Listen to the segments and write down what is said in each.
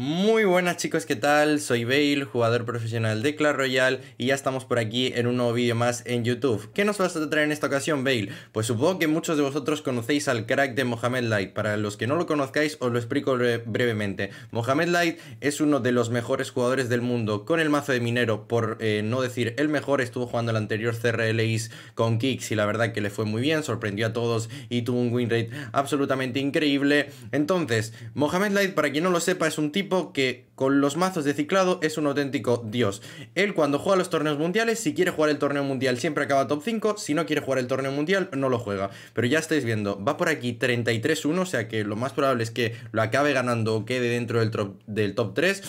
Muy buenas chicos, ¿qué tal? Soy Bale, jugador profesional de Clash Royale y ya estamos por aquí en un nuevo vídeo más en YouTube. ¿Qué nos vas a traer en esta ocasión, Bale? Pues supongo que muchos de vosotros conocéis al crack de Mohamed Light. Para los que no lo conozcáis, os lo explico brevemente. Mohamed Light es uno de los mejores jugadores del mundo con el mazo de minero, por eh, no decir el mejor. Estuvo jugando el anterior CRLX con Kicks y la verdad que le fue muy bien, sorprendió a todos y tuvo un win rate absolutamente increíble. Entonces, Mohamed Light, para quien no lo sepa, es un tipo que con los mazos de ciclado es un auténtico dios. Él cuando juega los torneos mundiales, si quiere jugar el torneo mundial siempre acaba top 5, si no quiere jugar el torneo mundial no lo juega. Pero ya estáis viendo, va por aquí 33-1, o sea que lo más probable es que lo acabe ganando o quede dentro del, del top 3.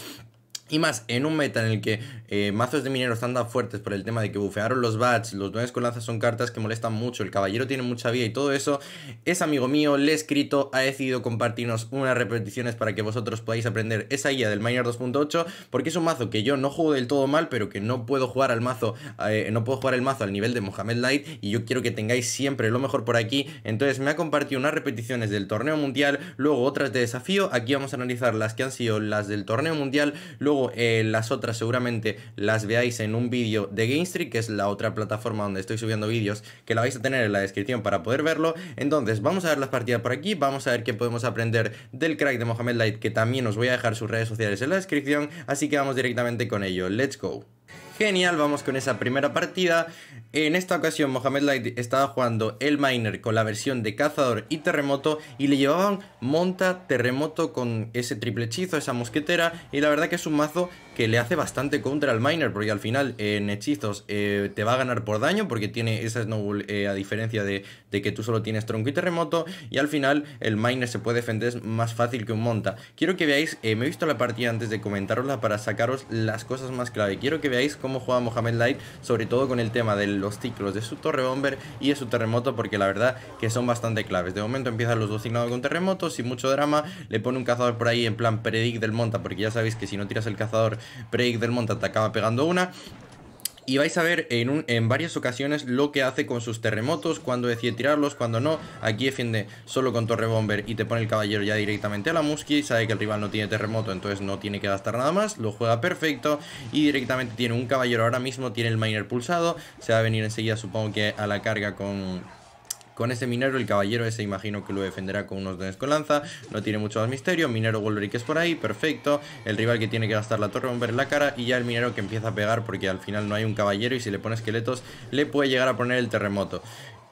Y más, en un meta en el que eh, mazos de mineros están tan fuertes por el tema de que bufearon los bats, los duendes con lanzas son cartas que molestan mucho, el caballero tiene mucha vida y todo eso, es amigo mío, le he escrito, ha decidido compartirnos unas repeticiones para que vosotros podáis aprender esa guía del Miner 2.8, porque es un mazo que yo no juego del todo mal, pero que no puedo jugar al mazo, eh, no puedo jugar el mazo al nivel de Mohamed Light, y yo quiero que tengáis siempre lo mejor por aquí, entonces me ha compartido unas repeticiones del torneo mundial, luego otras de desafío, aquí vamos a analizar las que han sido las del torneo mundial, luego eh, las otras seguramente las veáis en un vídeo de GameStreet, que es la otra plataforma donde estoy subiendo vídeos, que la vais a tener en la descripción para poder verlo. Entonces, vamos a ver las partidas por aquí, vamos a ver qué podemos aprender del crack de Mohamed Light, que también os voy a dejar sus redes sociales en la descripción, así que vamos directamente con ello. Let's go. Genial, vamos con esa primera partida. En esta ocasión Mohamed Light estaba jugando el Miner con la versión de Cazador y Terremoto y le llevaban Monta Terremoto con ese triple hechizo, esa mosquetera y la verdad que es un mazo que le hace bastante contra al Miner, porque al final eh, en hechizos eh, te va a ganar por daño, porque tiene esa Snowball eh, a diferencia de, que tú solo tienes tronco y terremoto, y al final el Miner se puede defender más fácil que un monta. Quiero que veáis, me he visto la partida antes de comentarosla para sacaros las cosas más clave. Quiero que veáis cómo juega Mohamed Light, sobre todo con el tema de los ciclos de su torre bomber y de su terremoto, porque la verdad que son bastante claves. De momento empiezan los dos signados con terremoto, sin mucho drama, le pone un cazador por ahí en plan predict del monta, porque ya sabéis que si no tiras el cazador Break del Monta te acaba pegando una. Y vais a ver en, en varias ocasiones lo que hace con sus terremotos, cuando decide tirarlos, cuando no. Aquí defiende solo con Torre Bomber y te pone el caballero ya directamente a la musky Sabe que el rival no tiene terremoto, entonces no tiene que gastar nada más. Lo juega perfecto y directamente tiene un caballero ahora mismo, tiene el Miner pulsado. Se va a venir enseguida supongo que a la carga con con ese minero, el caballero ese imagino que lo defenderá con unos dones con lanza. No tiene mucho más misterio. Minero Wolverine que es por ahí, perfecto. El rival que tiene que gastar la torre, ver la cara. Y ya el minero que empieza a pegar porque al final no hay un caballero y si le pone esqueletos le puede llegar a poner el terremoto.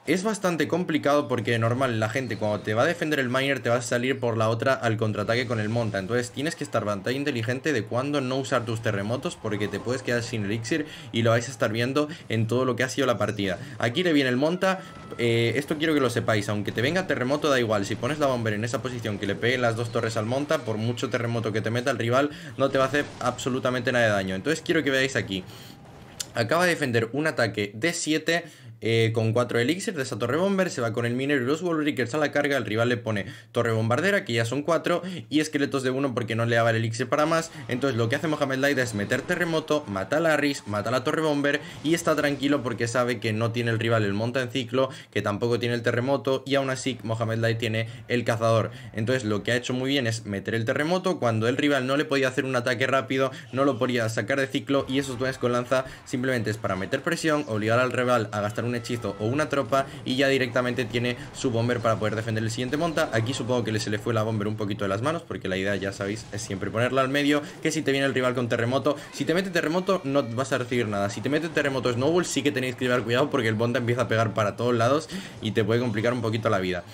Es bastante complicado porque normal la gente cuando te va a defender el miner te va a salir por la otra al contraataque con el monta. Entonces tienes que estar bastante inteligente de cuándo no usar tus terremotos porque te puedes quedar sin elixir y lo vais a estar viendo en todo lo que ha sido la partida. Aquí le viene el monta. Eh, esto quiero que lo sepáis. Aunque te venga terremoto da igual. Si pones la bomber en esa posición que le peguen las dos torres al monta, por mucho terremoto que te meta el rival no te va a hacer absolutamente nada de daño. Entonces quiero que veáis aquí acaba de defender un ataque de 7 eh, con 4 elixir, de esa Torre Bomber, se va con el minero y los Wallbreakers a la carga, el rival le pone Torre Bombardera, que ya son 4, y esqueletos de 1 porque no le daba el elixir para más, entonces lo que hace Mohamed Light es meter Terremoto, mata a Larrys mata a la Torre Bomber, y está tranquilo porque sabe que no tiene el rival el Monta en Ciclo, que tampoco tiene el Terremoto, y aún así Mohamed Light tiene el Cazador, entonces lo que ha hecho muy bien es meter el Terremoto, cuando el rival no le podía hacer un ataque rápido, no lo podía sacar de Ciclo, y esos es con lanza simplemente es para meter presión, obligar al rival a gastar un hechizo o una tropa y ya directamente tiene su bomber para poder defender el siguiente monta. Aquí supongo que se le fue la bomber un poquito de las manos porque la idea, ya sabéis, es siempre ponerla al medio, que si te viene el rival con terremoto, si te mete terremoto no vas a recibir nada. Si te mete terremoto snowball sí que tenéis que llevar cuidado porque el bonda empieza a pegar para todos lados y te puede complicar un poquito la vida.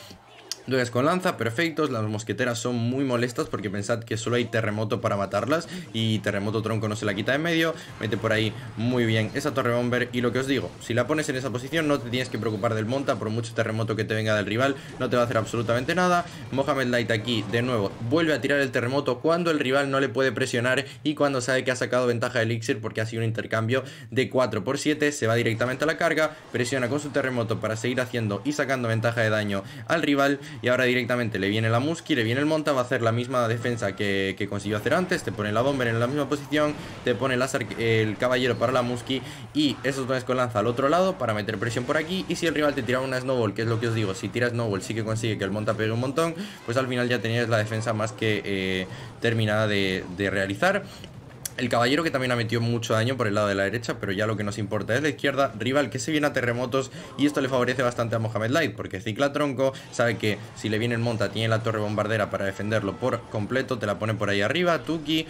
Dueñas con lanza, perfectos. Las mosqueteras son muy molestas porque pensad que solo hay terremoto para matarlas. Y terremoto tronco no se la quita en medio. Mete por ahí muy bien esa torre bomber. Y lo que os digo, si la pones en esa posición no te tienes que preocupar del monta. Por mucho terremoto que te venga del rival, no te va a hacer absolutamente nada. Mohamed Light aquí de nuevo vuelve a tirar el terremoto cuando el rival no le puede presionar. Y cuando sabe que ha sacado ventaja de elixir porque ha sido un intercambio de 4 por 7. Se va directamente a la carga. Presiona con su terremoto para seguir haciendo y sacando ventaja de daño al rival y ahora directamente le viene la Muski, le viene el Monta, va a hacer la misma defensa que, consiguió hacer antes. Te pone la Bomber en la misma posición, te pone el, el Caballero para la Muski y esos dones con lanza al otro lado para meter presión por aquí. Y si el rival te tira una Snowball, que es lo que os digo, si tira Snowball sí que consigue que el Monta pegue un montón, pues al final ya tenías la defensa más que eh, terminada de realizar. El caballero que también ha metido mucho daño por el lado de la derecha, pero ya lo que nos importa es la izquierda, rival que se viene a terremotos y esto le favorece bastante a Mohamed Light, porque cicla tronco, sabe que si le viene el monta tiene la torre bombardera para defenderlo por completo, te la pone por ahí arriba, Tuki,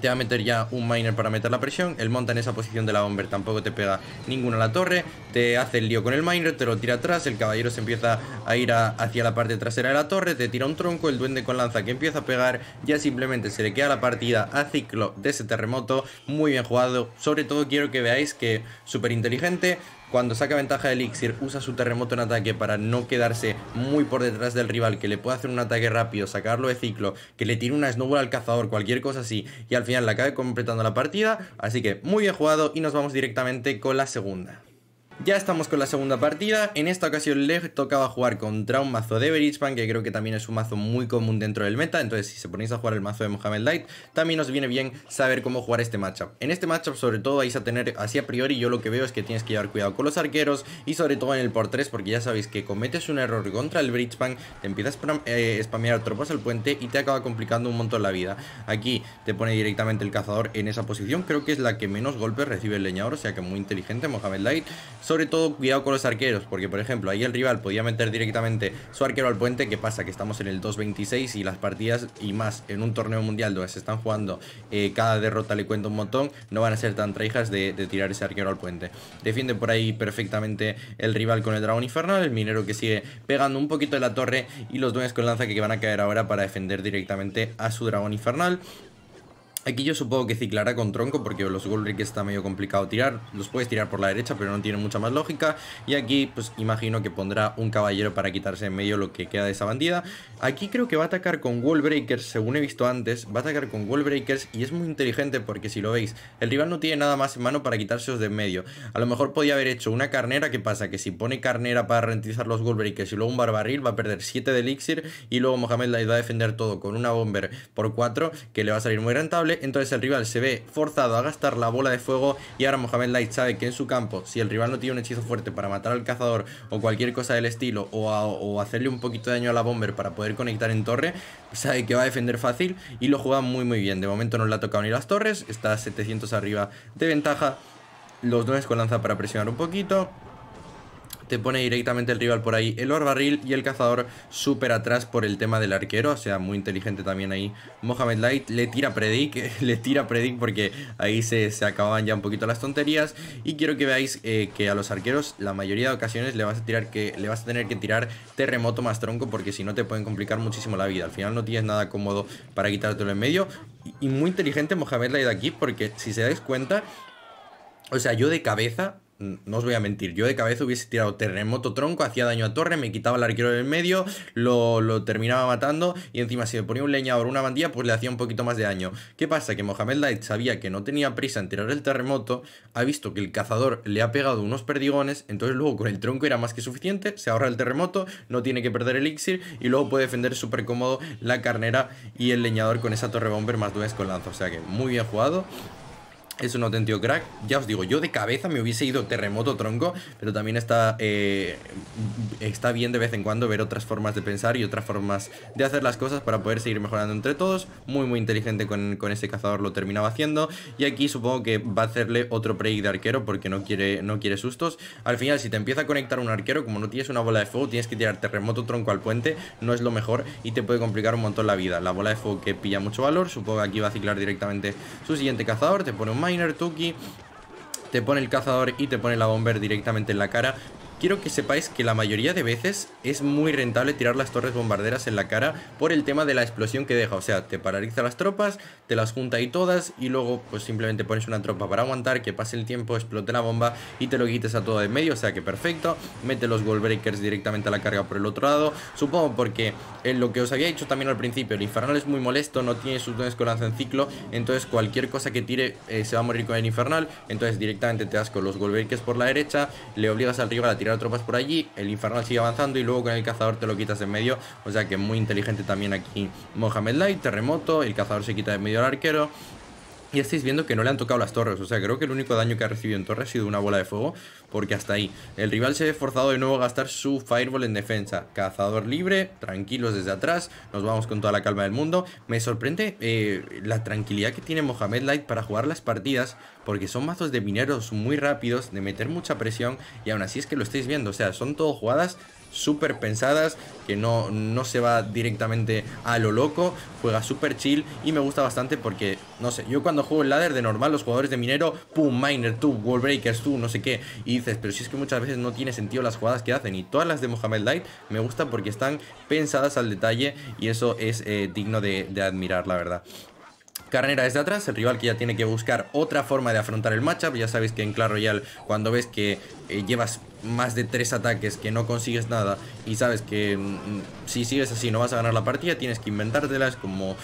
te va a meter ya un miner para meter la presión, el monta en esa posición de la bomber tampoco te pega ninguna a la torre, te hace el lío con el miner, te lo tira atrás, el caballero se empieza a ir hacia la parte trasera de la torre, te tira un tronco, el duende con lanza que empieza a pegar, ya simplemente se le queda la partida a ciclo de ese terremoto, muy bien jugado, sobre todo quiero que veáis que súper inteligente, cuando saca ventaja de Elixir, usa su terremoto en ataque para no quedarse muy por detrás del rival, que le pueda hacer un ataque rápido, sacarlo de ciclo, que le tire una snowball al cazador, cualquier cosa así, y al final la acabe completando la partida. Así que muy bien jugado y nos vamos directamente con la segunda. Ya estamos con la segunda partida, en esta ocasión le tocaba jugar contra un mazo de Bridgepan, que creo que también es un mazo muy común dentro del meta, entonces si se ponéis a jugar el mazo de Mohamed Light, también os viene bien saber cómo jugar este matchup. En este matchup sobre todo vais a tener, así a priori yo lo que veo es que tienes que llevar cuidado con los arqueros y sobre todo en el por 3 porque ya sabéis que cometes un error contra el Bridgebank, te empiezas a eh, spamear tropas al puente y te acaba complicando un montón la vida. Aquí te pone directamente el cazador en esa posición, creo que es la que menos golpes recibe el leñador, o sea que muy inteligente Mohamed Light sobre todo cuidado con los arqueros, porque por ejemplo, ahí el rival podía meter directamente su arquero al puente, que pasa que estamos en el 2.26 y las partidas y más en un torneo mundial donde se están jugando eh, cada derrota le cuenta un montón, no van a ser tan traijas de, de, tirar ese arquero al puente. Defiende por ahí perfectamente el rival con el dragón infernal, el minero que sigue pegando un poquito de la torre y los dueños con lanza que van a caer ahora para defender directamente a su dragón infernal. Aquí yo supongo que ciclará con tronco porque los wallbreakers está medio complicado tirar. Los puedes tirar por la derecha, pero no tiene mucha más lógica. Y aquí, pues imagino que pondrá un caballero para quitarse en medio lo que queda de esa bandida. Aquí creo que va a atacar con Wallbreakers, según he visto antes. Va a atacar con Wallbreakers y es muy inteligente porque si lo veis, el rival no tiene nada más en mano para quitárselos de en medio. A lo mejor podía haber hecho una carnera, ¿qué pasa? Que si pone carnera para rentizar los Wallbreakers y luego un barbarril va a perder 7 de elixir. Y luego Mohamed la va a defender todo con una bomber por 4 que le va a salir muy rentable entonces el rival se ve forzado a gastar la bola de fuego y ahora Mohamed Light sabe que en su campo, si el rival no tiene un hechizo fuerte para matar al cazador o cualquier cosa del estilo o, hacerle un poquito de daño a la bomber para poder conectar en torre, sabe que va a defender fácil y lo juega muy muy bien. De momento no le ha tocado ni las torres, está 700 arriba de ventaja, los dos con lanza para presionar un poquito te pone directamente el rival por ahí el barril y el cazador súper atrás por el tema del arquero, o sea, muy inteligente también ahí Mohamed Light, le tira predic, le tira predic porque ahí se, se acababan ya un poquito las tonterías y quiero que veáis eh, que a los arqueros la mayoría de ocasiones le vas a tirar que le vas a tener que tirar terremoto más tronco porque si no te pueden complicar muchísimo la vida, al final no tienes nada cómodo para quitártelo en medio y, y muy inteligente Mohamed Light aquí porque si se dais cuenta o sea, yo de cabeza no os voy a mentir, yo de cabeza hubiese tirado terremoto tronco, hacía daño a torre, me quitaba el arquero del medio, lo, lo terminaba matando y encima si le ponía un leñador o una bandilla pues le hacía un poquito más de daño. ¿Qué pasa? Que Mohamed Light sabía que no tenía prisa en tirar el terremoto, ha visto que el cazador le ha pegado unos perdigones, entonces luego con el tronco era más que suficiente, se ahorra el terremoto, no tiene que perder el elixir y luego puede defender súper cómodo la carnera y el leñador con esa torre bomber más dues con lanza. O sea que muy bien jugado es un auténtico crack. Ya os digo, yo de cabeza me hubiese ido terremoto tronco, pero también está, eh, está bien de vez en cuando ver otras formas de pensar y otras formas de hacer las cosas para poder seguir mejorando entre todos. Muy, muy inteligente con, con cazador, lo terminaba haciendo. Y aquí supongo que va a hacerle otro break de arquero porque no quiere, no quiere sustos. Al final, si te empieza a conectar un arquero, como no tienes una bola de fuego, tienes que tirar terremoto tronco al puente. No es lo mejor y te puede complicar un montón la vida. La bola de fuego que pilla mucho valor, supongo que aquí va a ciclar directamente su siguiente cazador, te pone un mal te pone el cazador y te pone la bomber directamente en la cara quiero que sepáis que la mayoría de veces es muy rentable tirar las torres bombarderas en la cara por el tema de la explosión que deja. O sea, te paraliza las tropas, te las junta ahí todas y luego pues simplemente pones una tropa para aguantar, que pase el tiempo, explote la bomba y te lo quites a todo de medio. O sea que perfecto, mete los wallbreakers directamente a la carga por el otro lado. Supongo porque en lo que os había dicho también al principio, el infernal es muy molesto, no tiene sus dones con lanza en ciclo, entonces cualquier cosa que tire eh, se va a morir con el infernal. Entonces directamente te das con los wallbreakers por la derecha, le obligas al rival a tirar tropas por allí, el infernal sigue avanzando y luego con el cazador te lo quitas en medio. O sea que muy inteligente también aquí Mohamed Light, terremoto, el cazador se quita de medio al arquero, y estáis viendo que no le han tocado las torres, o sea, creo que el único daño que ha recibido en torres ha sido una bola de fuego, porque hasta ahí. El rival se ha forzado de nuevo a gastar su Fireball en defensa. Cazador libre, tranquilos desde atrás, nos vamos con toda la calma del mundo. Me sorprende eh, la tranquilidad que tiene Mohamed Light para jugar las partidas, porque son mazos de mineros muy rápidos, de meter mucha presión, y aún así es que lo estáis viendo, o sea, son todo jugadas súper pensadas, que no, no se va directamente a lo loco, juega súper chill y me gusta bastante porque, no sé, yo cuando juego el ladder de normal, los jugadores de minero, pum, miner, tú, wall breakers, tú, no sé qué, y dices, pero si es que muchas veces no tiene sentido las jugadas que hacen y todas las de Mohamed Light me gustan porque están pensadas al detalle y eso es eh, digno de admirar, la verdad. Carnera desde atrás, el rival que ya tiene que buscar otra forma de afrontar el matchup. Ya sabes que en Clash Royale, cuando ves que eh, llevas más de tres ataques que no consigues nada y sabes que mm, mm, si sigues así no vas a ganar la partida, tienes que inventártelas como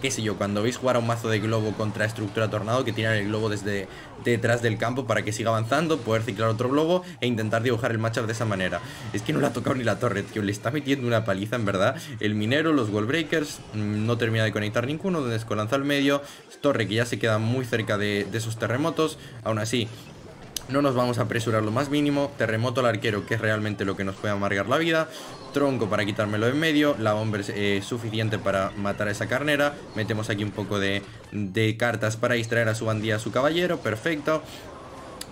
qué sé yo, cuando veis jugar a un mazo de globo contra estructura tornado, que tiran el globo desde detrás del campo para que siga avanzando, poder ciclar otro globo e intentar dibujar el matchup de esa manera. Es que no le ha tocado ni la torre, que le está metiendo una paliza, en verdad. El minero, los wallbreakers, mm, no termina de conectar ninguno, descolanza al medio, torre que ya se queda muy cerca de, de esos terremotos, aún así no nos vamos a apresurar lo más mínimo. Terremoto al arquero, que es realmente lo que nos puede amargar la vida. Tronco para quitármelo en medio. La bomber es eh, suficiente para matar a esa carnera. Metemos aquí un poco de, de cartas para distraer a su bandía, a su caballero. Perfecto.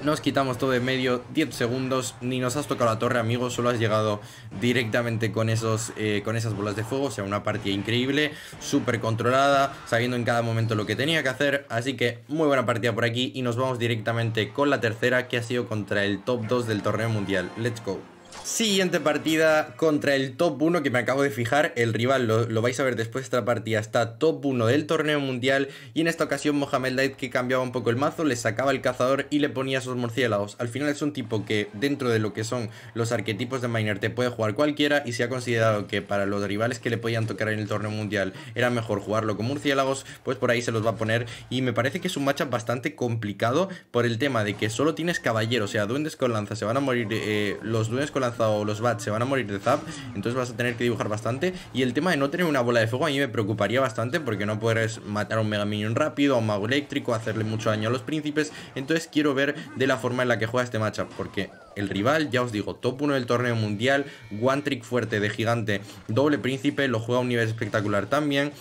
Nos quitamos todo de medio, 10 segundos, ni nos has tocado la torre, amigo, solo has llegado directamente con, esos, eh, con esas bolas de fuego. O sea, una partida increíble, súper controlada, sabiendo en cada momento lo que tenía que hacer. Así que muy buena partida por aquí y nos vamos directamente con la tercera, que ha sido contra el top 2 del torneo mundial. Let's go. Siguiente partida contra el top 1 que me acabo de fijar, el rival, lo, vais a ver después de esta partida, está top 1 del torneo mundial y en esta ocasión Mohamed Light que cambiaba un poco el mazo, le sacaba el cazador y le ponía sus murciélagos. Al final es un tipo que dentro de lo que son los arquetipos de Miner te puede jugar cualquiera y se ha considerado que para los rivales que le podían tocar en el torneo mundial era mejor jugarlo con murciélagos, pues por ahí se los va a poner y me parece que es un matchup bastante complicado por el tema de que solo tienes caballeros, o sea, duendes con lanza, se van a morir eh, los duendes con lanzado los bats se van a morir de zap, entonces vas a tener que dibujar bastante. Y el tema de no tener una bola de fuego a mí me preocuparía bastante porque no puedes matar a un Mega Minion rápido, a un mago eléctrico, hacerle mucho daño a los príncipes. Entonces quiero ver de la forma en la que juega este matchup porque el rival, ya os digo, top 1 del torneo mundial, one trick fuerte de gigante, doble príncipe, lo juega a un nivel espectacular también.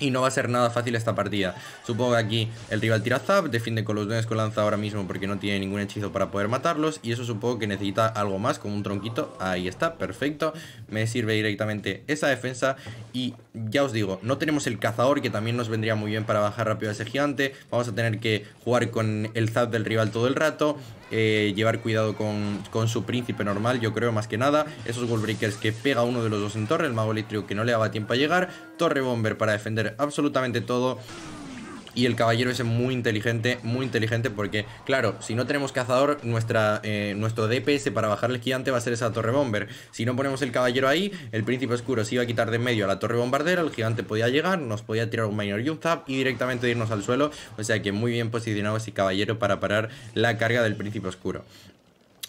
Y no va a ser nada fácil esta partida. Supongo que aquí el rival tira Zap, defiende con los dones con lanza ahora mismo porque no tiene ningún hechizo para poder matarlos. Y eso supongo que necesita algo más, como un tronquito. Ahí está, perfecto. Me sirve directamente esa defensa. Y ya os digo, no tenemos el cazador que también nos vendría muy bien para bajar rápido a ese gigante. Vamos a tener que jugar con el Zap del rival todo el rato. Eh, llevar cuidado con, con, su príncipe normal, yo creo, más que nada. Esos wallbreakers que pega uno de los dos en torre, el mago litrio que no le daba tiempo a llegar, torre bomber para defender absolutamente todo y el caballero es muy inteligente, muy inteligente porque, claro, si no tenemos cazador, nuestra, eh, nuestro DPS para bajar el gigante va a ser esa torre bomber. Si no ponemos el caballero ahí, el príncipe oscuro se iba a quitar de medio a la torre bombardera, el gigante podía llegar, nos podía tirar un minor y un zap y directamente irnos al suelo. O sea que muy bien posicionado ese caballero para parar la carga del príncipe oscuro.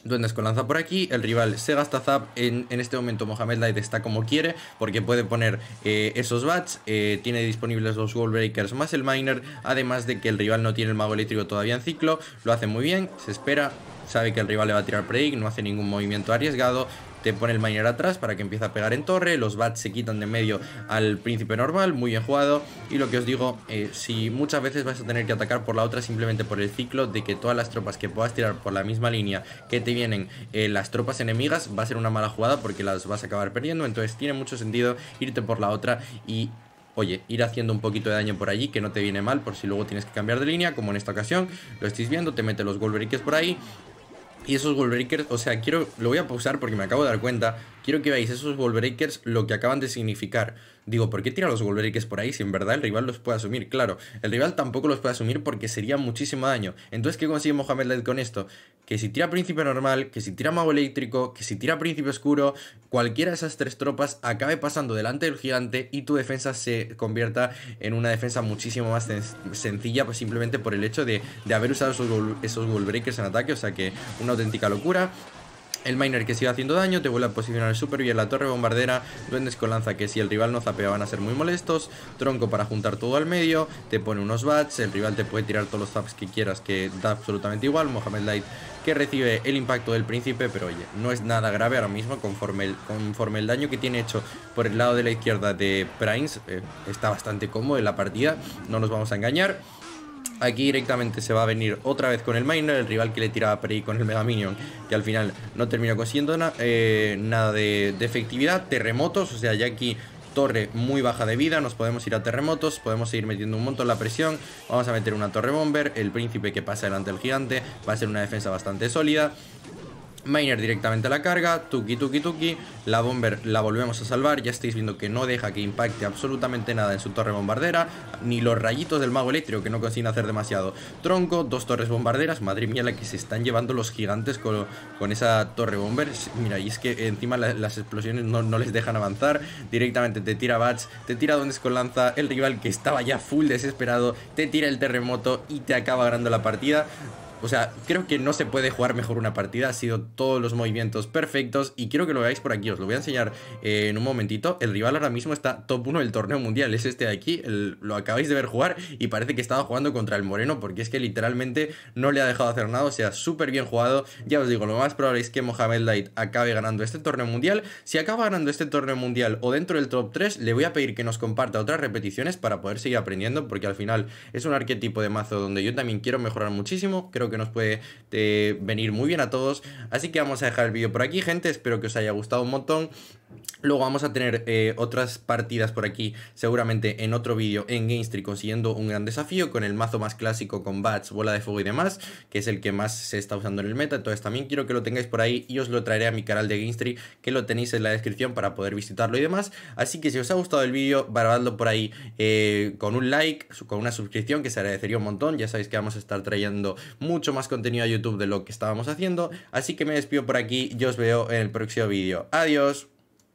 Duendes con lanza por aquí, el rival se gasta zap, en, este momento Mohamed Light está como quiere, porque puede poner eh, esos bats, eh, tiene disponibles los wallbreakers más el miner, además de que el rival no tiene el mago eléctrico todavía en ciclo, lo hace muy bien, se espera, sabe que el rival le va a tirar predict, no hace ningún movimiento arriesgado, te pone el Miner atrás para que empiece a pegar en torre, los bats se quitan de medio al príncipe normal, muy bien jugado, y lo que os digo, eh, si muchas veces vas a tener que atacar por la otra simplemente por el ciclo de que todas las tropas que puedas tirar por la misma línea que te vienen eh, las tropas enemigas va a ser una mala jugada porque las vas a acabar perdiendo, entonces tiene mucho sentido irte por la otra y oye, ir haciendo un poquito de daño por allí, que no te viene mal, por si luego tienes que cambiar de línea, como en esta ocasión, lo estáis viendo, te mete los Wolverines por ahí, y esos breakers o sea, quiero, lo voy a pausar porque me acabo de dar cuenta Quiero que veáis esos wallbreakers lo que acaban de significar. Digo, ¿por qué tira los wallbreakers por ahí si en verdad el rival los puede asumir? Claro, el rival tampoco los puede asumir porque sería muchísimo daño. Entonces, ¿qué consigue Mohamed Led con esto? Que si tira príncipe normal, que si tira mago eléctrico, que si tira príncipe oscuro, cualquiera de esas tres tropas acabe pasando delante del gigante y tu defensa se convierta en una defensa muchísimo más sencilla pues simplemente por el hecho de, haber usado esos, esos wallbreakers en ataque. O sea que una auténtica locura. El Miner que sigue haciendo daño, te vuelve a posicionar súper bien la torre bombardera, duendes con lanza que si el rival no zapea van a ser muy molestos, tronco para juntar todo al medio, te pone unos bats, el rival te puede tirar todos los zaps que quieras que da absolutamente igual, Mohamed Light que recibe el impacto del príncipe, pero oye, no es nada grave ahora mismo conforme el, conforme el daño que tiene hecho por el lado de la izquierda de Primes, eh, está bastante cómodo en la partida, no nos vamos a engañar. Aquí directamente se va a venir otra vez con el Miner, el rival que le tiraba Prey con el Mega Minion, que al final no terminó consiguiendo eh, nada de, de efectividad. Terremotos, o sea, ya aquí torre muy baja de vida, nos podemos ir a terremotos, podemos seguir metiendo un montón la presión, vamos a meter una torre bomber, el príncipe que pasa delante del gigante, va a ser una defensa bastante sólida, Miner directamente a la carga, tuki tuki tuki, la bomber la volvemos a salvar, ya estáis viendo que no deja que impacte absolutamente nada en su torre bombardera, ni los rayitos del mago eléctrico que no consiguen hacer demasiado. Tronco, dos torres bombarderas, madre mía la que se están llevando los gigantes con, con esa torre bomber, mira y es que encima las explosiones no, no, les dejan avanzar, directamente te tira bats, te tira donde es con lanza, el rival que estaba ya full desesperado, te tira el terremoto y te acaba ganando la partida, o sea, creo que no se puede jugar mejor una partida. Ha sido todos los movimientos perfectos. Y quiero que lo veáis por aquí. Os lo voy a enseñar eh, en un momentito. El rival ahora mismo está top 1 del torneo mundial. Es este de aquí. lo acabáis de ver jugar. Y parece que estaba jugando contra el Moreno. Porque es que literalmente no le ha dejado hacer nada. O sea, súper bien jugado. Ya os digo, lo más probable es que Mohamed Light acabe ganando este torneo mundial. Si acaba ganando este torneo mundial o dentro del top 3, le voy a pedir que nos comparta otras repeticiones para poder seguir aprendiendo. Porque al final es un arquetipo de mazo donde yo también quiero mejorar muchísimo. Creo que que nos puede eh, venir muy bien a todos. Así que vamos a dejar el vídeo por aquí, gente. Espero que os haya gustado un montón. Luego vamos a tener eh, otras partidas por aquí, seguramente en otro vídeo en Street, consiguiendo un gran desafío con el mazo más clásico con bats, bola de fuego y demás, que es el que más se está usando en el meta, entonces también quiero que lo tengáis por ahí y os lo traeré a mi canal de street que lo tenéis en la descripción para poder visitarlo y demás, así que si os ha gustado el vídeo, barbadlo por ahí eh, con un like, con una suscripción que se agradecería un montón, ya sabéis que vamos a estar trayendo mucho más contenido a YouTube de lo que estábamos haciendo, así que me despido por aquí, y os veo en el próximo vídeo, adiós.